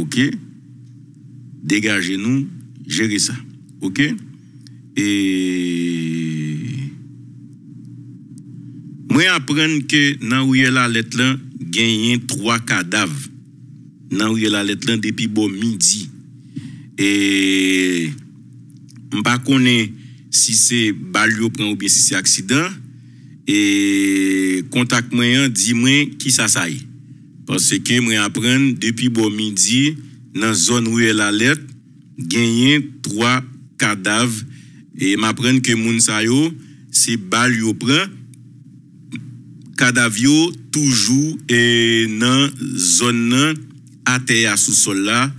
Ok, degaje nou, jere sa Ok, mwen apren ke nan wye la let lan genyen 3 kadav Nan wye la let lan depi bo midi E mba konen si se balyo pran ou bi si se aksidan E kontak mwen an, di mwen ki sa saye Parce que je apprendre depuis bon midi, dans la zone où elle a lettre, gagné trois cadavres. Et m'apprends que Mounsayo, c'est bal yo prend, toujours et eh, dans zone à terre sous sol là.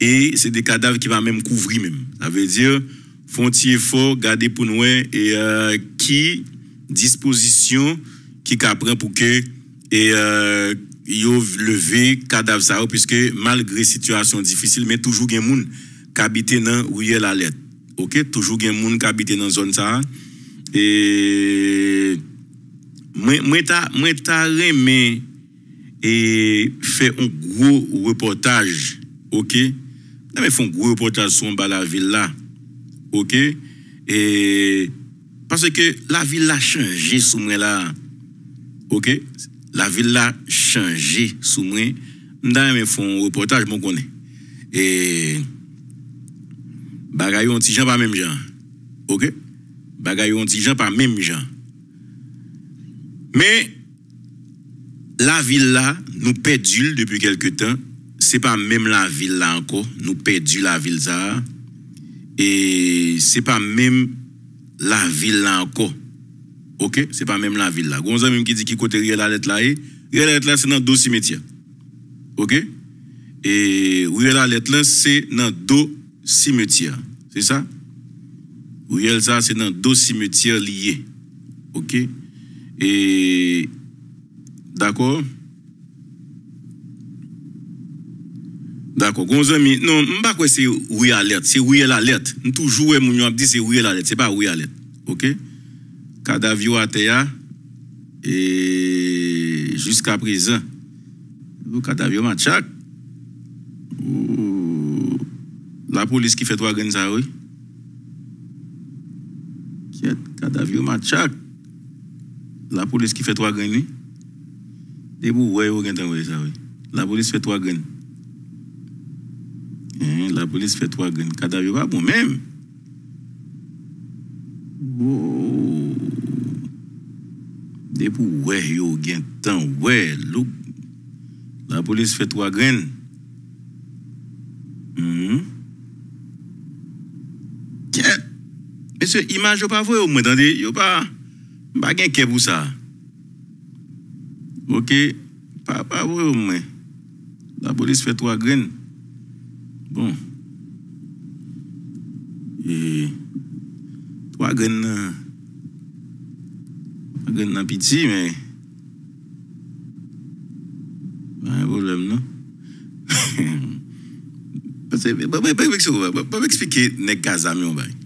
Et c'est des cadavres qui va même couvrir même. Ça veut dire, fontier fort, garder pour nous eh, et euh, qui disposition qui prend pour que et eh, euh, ils ont levé cadavre puisque malgré situation difficile mais toujours des gens qui habitent dans de la lettre OK toujours des gens qui habitent dans zone ça et moi moi ta moi ta et fait un gros reportage OK mais font un gros reportage sur la ville OK et parce que la ville a changé sous moi là OK la ville là changé sous moi m'dan me font reportage mon connaît et bagaille on petit gens pas même gens OK bagaille on petit gens pas même gens mais la ville là nous perdu depuis quelque temps c'est pas même la ville là encore nous perdu la ville ça et c'est pas même la ville là encore OK, c'est pas même la ville là. Gonzami même qui dit qui côté la lettre là, la lettre là c'est dans deux cimetières. OK Et la lettre là c'est dans deux cimetières. C'est ça Riel ça c'est dans deux cimetières liés. OK Et d'accord D'accord. gonzami. mi non, pas quoi c'est Riel alerte, c'est Riel alerte. Toujours mon dit c'est Riel alerte, c'est pas Riel alerte. OK cadavre à terre hein, et jusqu'à présent, le cadavre Machak, la police qui fait trois graines ça, oui. Qui est cadavre Machak, la police qui fait trois graines, et vous voyez, vous ça, oui. La police fait trois graines. Hein, la police fait trois graines. Cadavre pas bon, même. Dè pou wè yò gen tan wè loup. La polis fè twa gren. Tien. Mè se imaj yò pa vò yò mwen tan di. Yò pa gen ke pou sa. Ok. Pa vò yò mwen. La polis fè twa gren. Bon. Twa gren nan. an piti men Mwen vo lèm nan Mwen mwen ekspike nek Kazamyon ben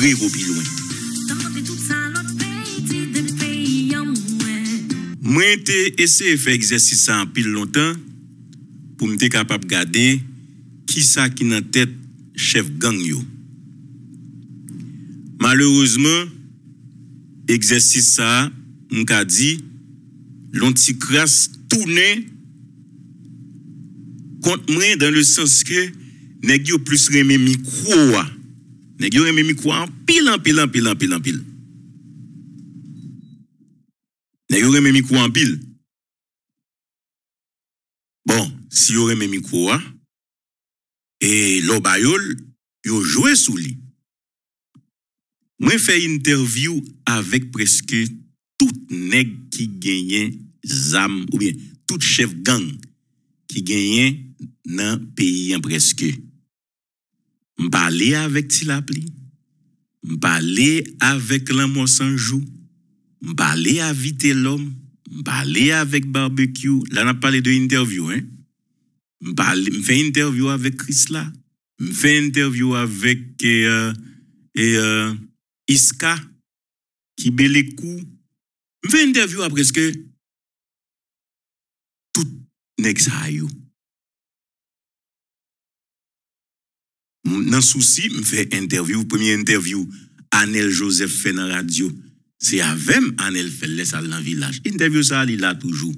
Riro bilwen Mwen te ese e fe exersisa an pil lontan Pou mwen te kapap gade Kisa ki nan tet Chef gang yo Malerouzman Eksersisa Mwen ka di Lonti kras tounen Kont mwen dan le senske Negyo plus reme mi kouwa Mwen te ese Nèk yo rememi kwa anpil, anpil, anpil, anpil, anpil. Nèk yo rememi kwa anpil. Bon, si yo rememi kwa, ah, e lo bayol, yo jwe sou li. Mwen fe interview avèk preske tout nèk ki genyen zam, ou bien tout chef gang ki genyen nan peyi anpreske. M'parler avec Tilapli. M'parler avec l'amour sans jour. avec à vite l'homme. M'parler avec barbecue. Là, on a parlé de interview, hein. fais interview avec Chris là. fais interview avec eh, eh, eh, Iska. Qui belle coup. M'fais interview après ce que tout n'est Mwen nan souci, mwen fè intervjou. Premier intervjou, Anel Josef fè nan radyo. Se yavèm Anel fè lè sa lan vilaj. Intervjou sa li la toujou.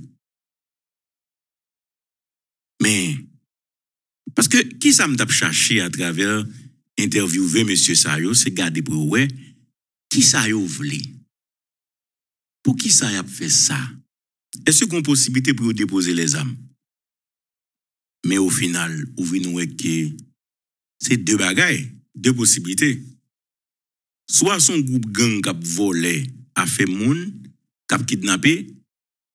Men, paske ki sa m tap chache a travèr intervjou vè mèsyè sa yo, se gade pou wè ki sa yo vle. Pou ki sa yo fè sa? E se kon posibite pou yo depoze lè zan? Men, ou final, ou vin nou wè ki... c'est deux bagailles, deux possibilités. Soit son groupe gang qui a volé a fait moun, qui a kidnappé,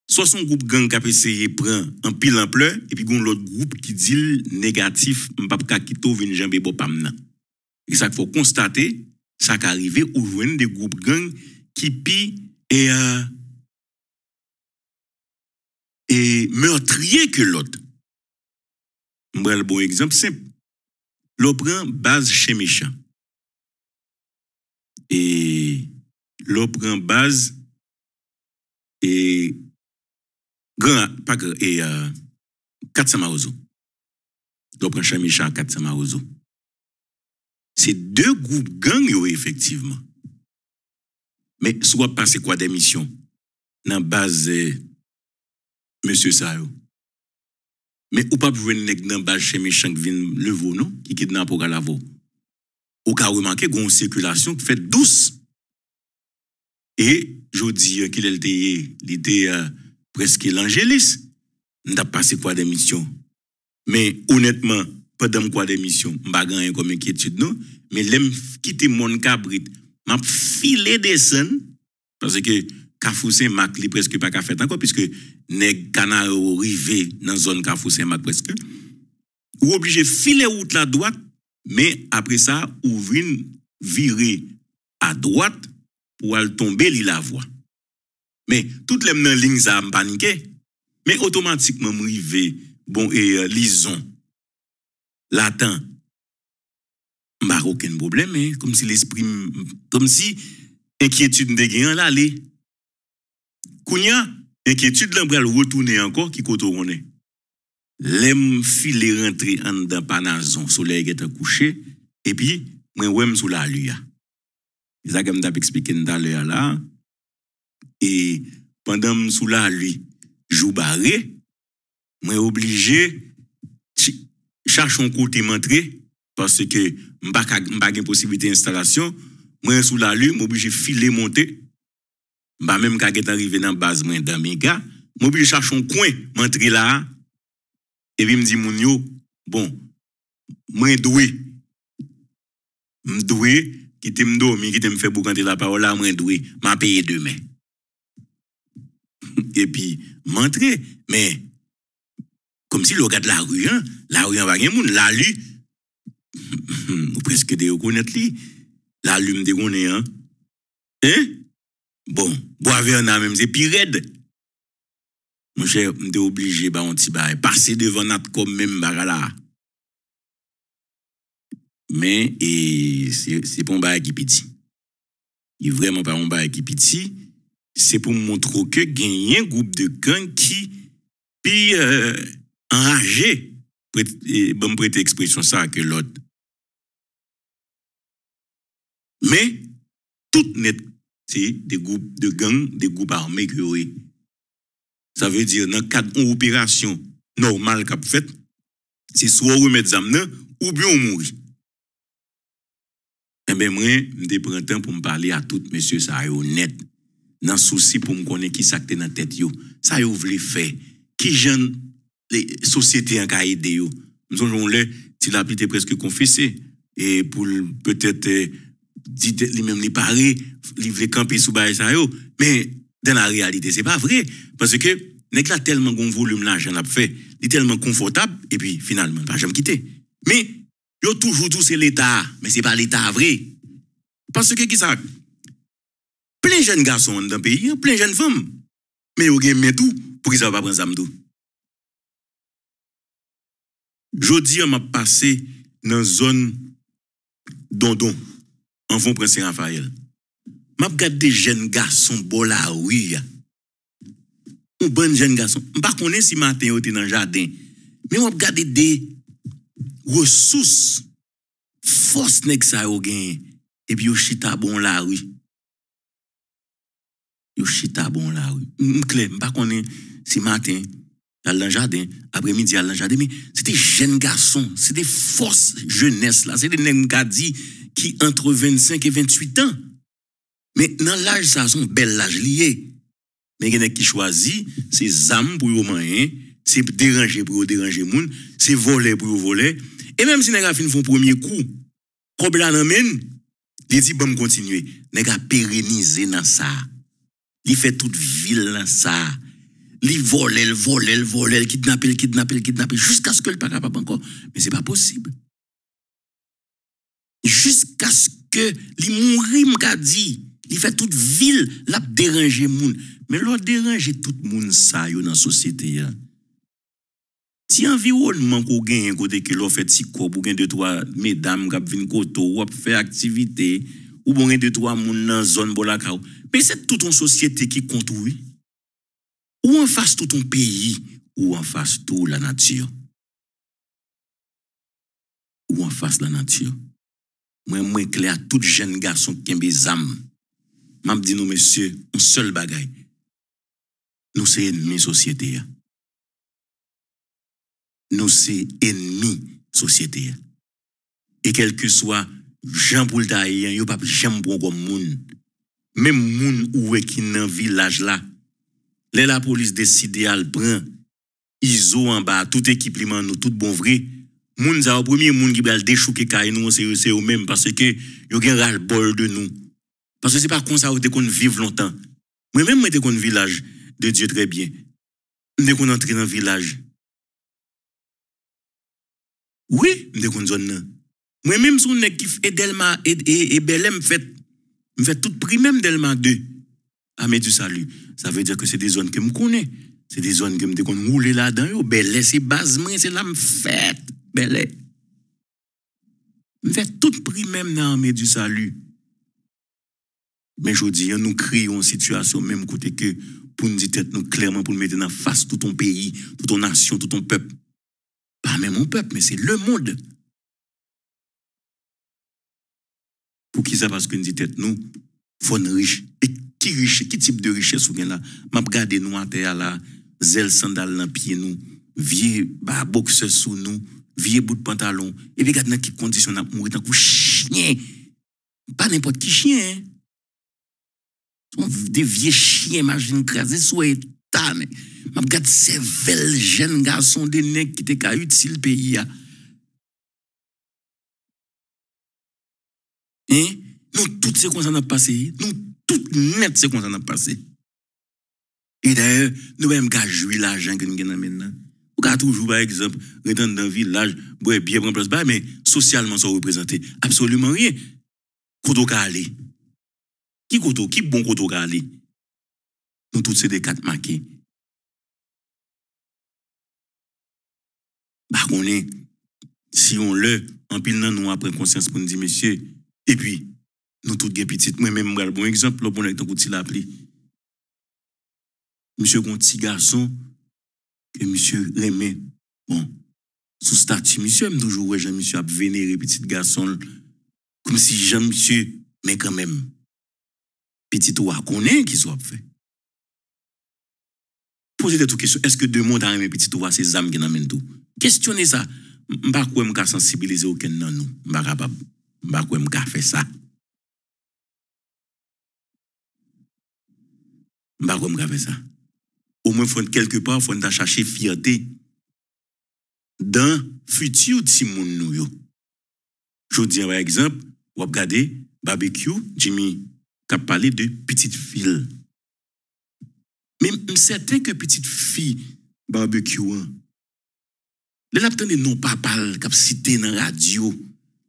soit son groupe gang qui a essayé de prendre un pile pleurs, et puis l'autre groupe qui dit négatif, m'pap kito vin jambe bo pamna. Et ça il faut constater, ça qui arrive ou des groupes gang qui pi et, euh, et meurtrier que l'autre. Un bon exemple simple. L'opren base Che Misha. E l'opren base euh, e Katsama Ozo. L'opren Che Misha, Katsama Ozo. Se de goup gang yo efektiveman. Me souwa pase kwa demisyon nan base euh, Monsie Sao. Men ou pa pou ven nek nan bache me chank vin levou nou, ki kit nan pou kalavo. Ou ka reman ke goun sekulasyon ki fet dous. E, euh, joudi, ki lelteye, lide euh, preske langelis, n da pase kwa demisyon. Men, ou netman, pe dam kwa demisyon, m bagan yon kon me kietit nou, men lem kite mon kabrit, man file desen, pase ke... Kafou Saint-Marc, li presque pas qu'à faire encore, puisque nèg canaro rivé dans zone Kafou Saint-Marc presque. Ou obligé filer route la droite, mais après ça, ouvrir virer à droite pour aller tomber li la voie. Mais toutes les lignes ça me Mais automatiquement m'rivé bon et euh, lison. Latin. M'a aucun problème, hein. comme si l'esprit comme si inquiétude de gain là Kounya, enkietu de lembrel wotounen ankor ki koto rounen. Lem fi le rentre an da panazon, soleye geta kouche, epi, mwen wèm sou la lu ya. Zagèm da pekspeke nda le ala, e pandan mwen sou la lu jou bare, mwen oblije chachon kote mwen tre, parce ke mbak mbak gen posibite instalasyon, mwen sou la lu, mwen oblije fi le monte ba menm kake t'arive nan baz mwen dan mi ka, mou bi chak chon kwen, mwen tre la a, e bi mdi moun yo, bon, mwen dwe, mwen dwe, ki te mdo, mi ki te mfe pou kante la parola, mwen dwe, mwen peye demen. E pi, mwen tre, me, kom si lo kat la ru, la ru an vage moun, la lu, ou preske de yo konet li, la lu mde konen, e, bon, Bo avè an a mèm zè pi red. Mwen jè mte oblije ba an ti ba. Parse devan ap kom mèm ba gala. Mè, e, se pon ba akipiti. E vreman pa pon ba akipiti, se pon mwontro ke genyen goup de kèn ki pi an aje. Bon, pou ete ekspresyon sa akè lot. Mè, tout nette c'est des groupes de gangs, des groupes armés qui Ça veut dire, dans le cadre d'une opération normale qu'a fait, c'est soit remettre des ou bien on mourit. Eh bien, moi, je prends temps pour me parler à tout monsieur, ça est honnête. Dans le souci pour me connaître qui s'acte dans la tête, ça vous voulez faire. Qui jeune, les sociétés en aidé yo. Nous avons là, il a presque confessé. Et pour peut-être euh, dit lui-même, il il veut camper sous Mais dans la réalité, c'est pas vrai. Parce que, nest là tellement qu'on volume là, j'en fait, il est tellement confortable, et puis finalement, pas jamais quitter. Mais, yo toujours tout c'est l'État, mais c'est pas l'État vrai. Parce que, qui ça? Plein de jeunes garçons dans le pays, hein, plein de jeunes femmes. Mais yo gagne tout pour qu'ils ne pas prendre Jodi, on m'a passé dans une zone dondon. An fon prese Rafael... Mab gade de jen gason... Bo la ou ya... Ou ban jen gason... Mba konen si maten... Ote nan jaden... Mbe mba gade de... Roussous... Fos nek sa ou gen... Ebi yo chita bon la ou... Yo chita bon la ou... Mbe mkle... Mba konen si maten... Al lan jaden... Abre mi di al lan jaden... Mbe... Se de jen gason... Se de fos... Je nes la... Se de nek mga di... qui entre 25 et 28 ans. Mais dans l'âge, ça, son bel âge lié. Mais il y en a qui choisit, c'est zam pour moyen, c'est déranger pour déranger moun, c'est voler pour voler. Et même si n'a fin font premier coup, comme la amène, il dit bon continuer. N'a pérenniser dans ça. Il fait toute ville dans ça. Il vole, il vole, il vole, il kidnappe, il kidnappe, kidnappe jusqu'à ce que le pas encore. Mais c'est pas possible. Jusk aske li moun rim gadi Li fe tout vil Lap deranje moun Men lor deranje tout moun sa yo nan sosyete ya Ti anvi woun man kou gen yon kote ke lor fet si kou Pou gen detwa medam gap vin koto Wap fe aktivite Ou bon gen detwa moun nan zon bolakaw Pe se tout an sosyete ki kontou Ou an fas tout an peyi Ou an fas tout la natyre Ou an fas la natyre Mwen mwen kle a tout jen garson ki mbe zam. Mam di nou monsye, ou sol bagay. Nou se enmi sosyete ya. Nou se enmi sosyete ya. E kelke swa, jen pou lta e yan, yo pap jen pou gom moun. Mem moun ou wek in nan vilaj la. Le la polis desi de al pran. Izo an ba, tout ekip liman nou, tout bon vreye. moun za premier monde qui va déchouquer kay nous c'est c'est eux même parce que yo gen ras bol de nous parce que c'est pas comme ça qu'on vit longtemps moi même moi te qu'on village de Dieu très bien mais qu'on entrer dans village oui dans qu'on zone moi même son nèg qui fait e Delma et et, e Bellem fait me fait toute prix même Delma 2 à du salut ça veut dire que c'est des zones que me connais c'est des zones que me qu'on rouler là-dedans yo belle c'est base c'est là me fait Belè. Mwen fè tout pri mèm nan amè du salu. Men jodi, nou kriyon situasyon mèm même côté que nou nous nou clairement pour nou mettre en face tout ton pays tout ton nation tout ton peuple Pas même mon peuple mais c'est le monde Pou ki sa nous nou nous nou, fon riche. et qui riche, qui type de riche sou gen la? Map gade nou an nous à zel sandal nan piye nou, vie vieux bah, bokse sous nous vieux bout de pantalon. Et puis, regarde dans quelles conditions on a mouru, chien. Pas n'importe qui chien. Hein. des vieux chiens, imagine, crasée, sous état, mais. Je regarde ces belles jeunes garçons des nègres qui étaient de le pays. Hein. hein? Nous, toutes ces qu'on a passé. Nous, toutes nettes ce qu'on a passé. Et d'ailleurs, nous, même, gars, l'argent que nous avons maintenant. On ka toujours par exemple, dans un village, bwe bien pren place socialement socialement, socialement représente Absolument rien. Koto ka qui Qui koto, qui bon koto ka Nous tous tous ces quatre bah, si on le, En pile nan Nous conscience pour nous puis... Nous nous nous puis nous Moi-même, bon exemple, pour nous, Monsieur et monsieur Rémé, bon, sous statut, monsieur aime toujours, ouais, monsieur a vénéré petit garçon, comme si Jean monsieur, mais quand même, petit toi connaît qui soit fait. Posez des questions. Est-ce que deux mondes a petit à ces âmes qui n'amènent tout? Questionnez ça. M'ba quoi m'ka sensibiliser aucun non nous. Je capable. M'ba pas faire ça. faire ça au moins, faut quelque part, faut chercher fierté dans futur timoun nou yo. Je dis par exemple, vous regardez barbecue, Jimmy, qui a parlé de petite fille. Mais certain que petite fille barbecue, elle hein, a non papal qui a cité dans la radio.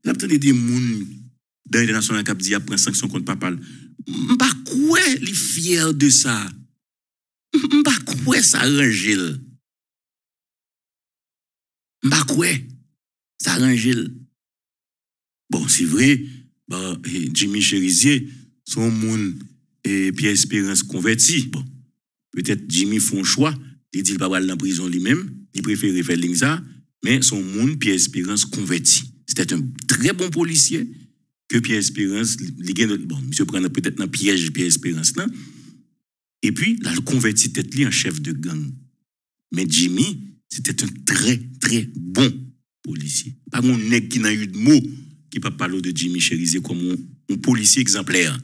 Elle a des gens dans l'international qui a dit après sanction contre papal. Pourquoi quoi, les fiers de ça. Mpa ça sa ranjil. Mpa ça sa le Bon, c'est vrai, e, Jimmy Chérisier, son monde et pierre espérance Converti, Bon, peut-être Jimmy choix, il dit pas pas aller la prison lui-même, il préfère faire ça, mais son monde pierre espérance Converti, C'était un très bon policier que Pierre Espérance, bon, monsieur prend peut-être dans piège Pierre Espérance là, et puis, là, le convertit tête lui en chef de gang. Mais Jimmy, c'était un très, très bon policier. Pas mon nègre qui n'a eu de mots qui pas parler de Jimmy Cherizé comme un, policier exemplaire.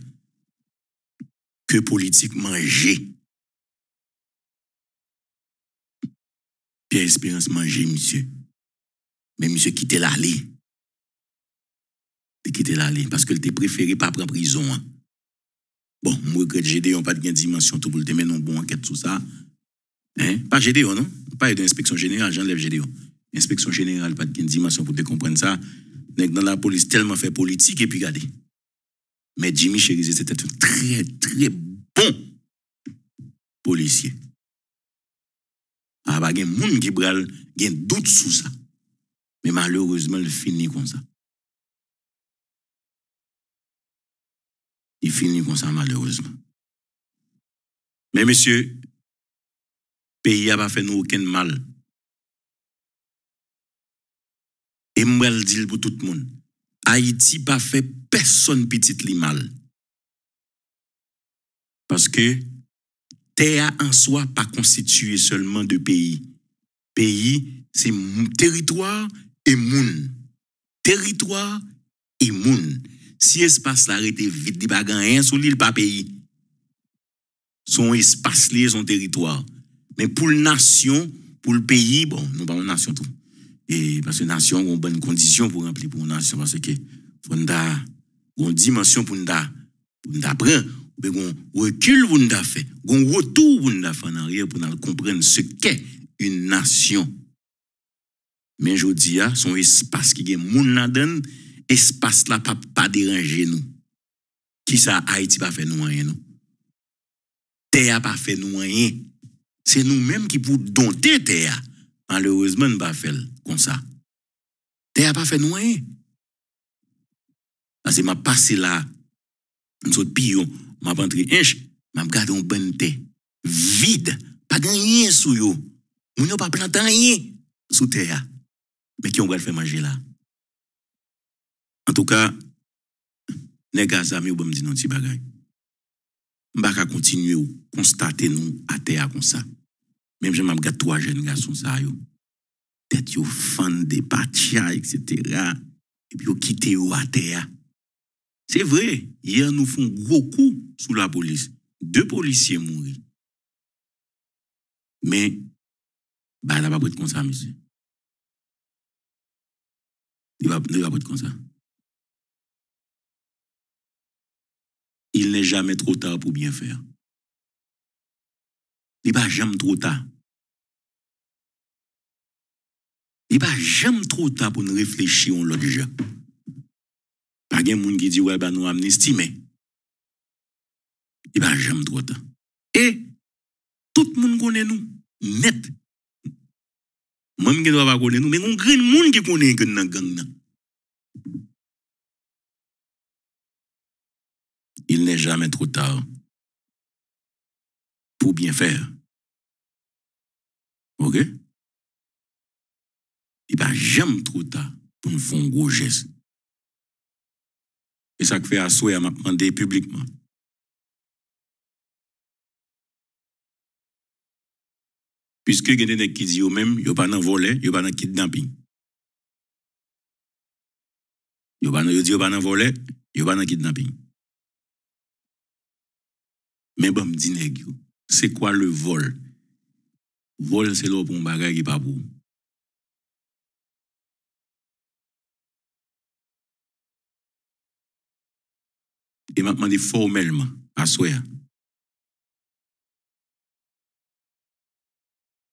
Que politique manger. Pierre Espérance manger, monsieur. Mais monsieur quittait l'allée. Il quittait l'allée parce qu'il était préféré pas prendre prison. Hein. Bon, je regrette GDO on pas de dimension tout pour le mettre en bon enquête sur ça. Hein? Pas GDO, non? Pas de l'inspection générale, j'enlève GDO. Inspection générale, pas de dimension pour te comprendre ça. Dans la police, tellement fait politique et puis regardez. Mais Jimmy Cherizé, c'était un très, très bon policier. il y a des gens qui ont doute sur ça. Mais malheureusement, il finit comme ça. il finit comme ça, malheureusement. Mais, monsieur, pays n'a pas fait nous aucun mal. Et moi, le dis pour tout le monde, Haïti n'a pas fait personne petit li mal. Parce que, terre en soi pas constitué seulement de pays. Pays, c'est territoire et monde. Territoire et monde si espace là était vide, il n'y a rien hein, sur l'île, pas pays. Son espace lié, son territoire. Mais pour la nation, pour le pays, bon, nous pas une nation tout. Et parce que nation une bonne condition pour remplir pour nation, parce que a une dimension pour nous apprendre, mais un recul pour nous faire, un retour pour nous faire en arrière pour nous comprendre ce qu'est une nation. Mais je dis, ah, son espace qui est monde espase la pa pa deranje nou ki sa Haiti pa fe nouanyen nou teya pa fe nouanyen se nou mem ki pou donte teya malerouzman pa fel kon sa teya pa fe nouanyen ase ma pase la msot pi yo ma pantri enche ma mkade yon bante vide pa gen yon sou yo mwen yo pa plantan yon sou teya me ki yon gade fe manje la En tout cas, les gars, amis, vous me dire non, petit bagay. pas continuer ou constater nous à terre comme ça. Même je regarder trois jeunes garçons ça yo. Tête yo fan des patia, etc. Et puis yo quitte au à terre. C'est vrai, hier nous font gros coup sous la police. Deux policiers mourent. Mais, bah, là, pas être comme ça, monsieur. Il va, il va être comme ça. il n'est jamais trop tard pour bien faire. Il n'est pas jamais trop tard. Il n'est pas jamais trop tard pour nous réfléchir à l'autre jeu. Pas de monde qui dit, ouais, bah nous amnistie, mais il n'est pas jamais trop tard. Et tout le monde connaît nous, net. Même qui ne doit pas connaître nous, mais on a un monde qui connaît nous Il n'est jamais trop tard pour bien faire. OK? Il n'est jamais trop tard pour nous faire un gros geste. Et ça fait à souhait à demander publiquement. Puisque il y a des qui disent eux-mêmes, ils pas dans volet, pas dans kidnapping. Ils ne pas dans volet, ils pas dans kidnapping. Men ba mdi neg yo. Se kwa le vol. Vol se lo pou mba gaya ki pa pou. E matman de formalman. A soya.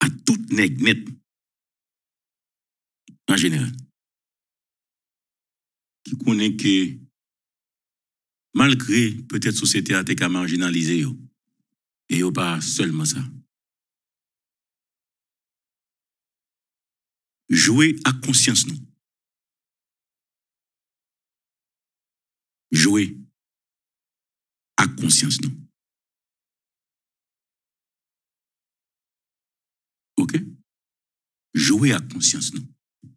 A tout neg net. An genel. Ki konen ke... malgré peut-être société a été marginalisée. Et pas seulement ça. Jouer à conscience, nous. Jouer à conscience, nous. OK? Jouer à conscience, nous.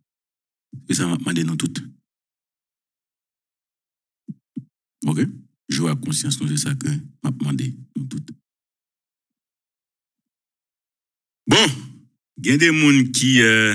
Et ça m'a demandé nous toutes. Ok? Je vois conscience de ça que m'a demandé nous Bon, il y a des gens qui. Euh,